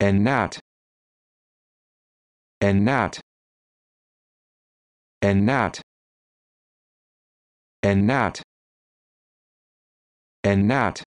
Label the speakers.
Speaker 1: and not and not and not and not and not